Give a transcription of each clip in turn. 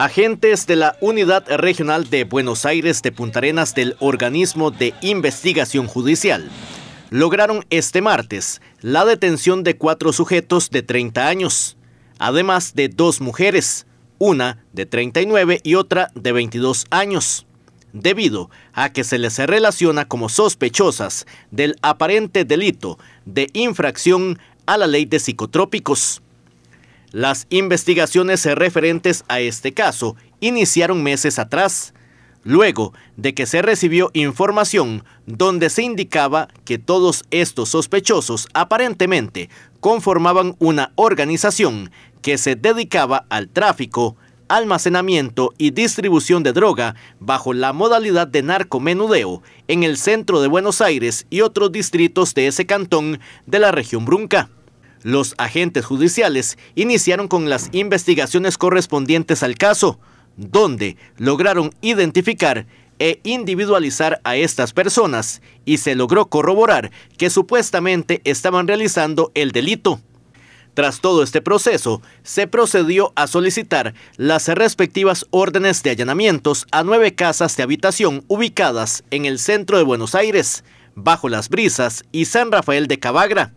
Agentes de la Unidad Regional de Buenos Aires de Punta Arenas del Organismo de Investigación Judicial lograron este martes la detención de cuatro sujetos de 30 años, además de dos mujeres, una de 39 y otra de 22 años, debido a que se les relaciona como sospechosas del aparente delito de infracción a la ley de psicotrópicos. Las investigaciones referentes a este caso iniciaron meses atrás, luego de que se recibió información donde se indicaba que todos estos sospechosos aparentemente conformaban una organización que se dedicaba al tráfico, almacenamiento y distribución de droga bajo la modalidad de narcomenudeo en el centro de Buenos Aires y otros distritos de ese cantón de la región Brunca. Los agentes judiciales iniciaron con las investigaciones correspondientes al caso, donde lograron identificar e individualizar a estas personas y se logró corroborar que supuestamente estaban realizando el delito. Tras todo este proceso, se procedió a solicitar las respectivas órdenes de allanamientos a nueve casas de habitación ubicadas en el centro de Buenos Aires, bajo las brisas y San Rafael de Cabagra.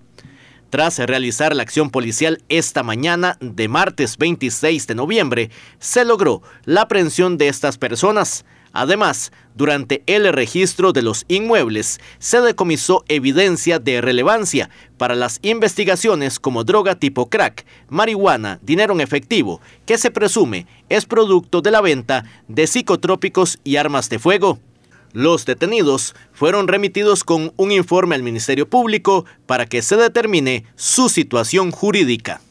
Tras realizar la acción policial esta mañana de martes 26 de noviembre, se logró la aprehensión de estas personas. Además, durante el registro de los inmuebles se decomisó evidencia de relevancia para las investigaciones como droga tipo crack, marihuana, dinero en efectivo, que se presume es producto de la venta de psicotrópicos y armas de fuego. Los detenidos fueron remitidos con un informe al Ministerio Público para que se determine su situación jurídica.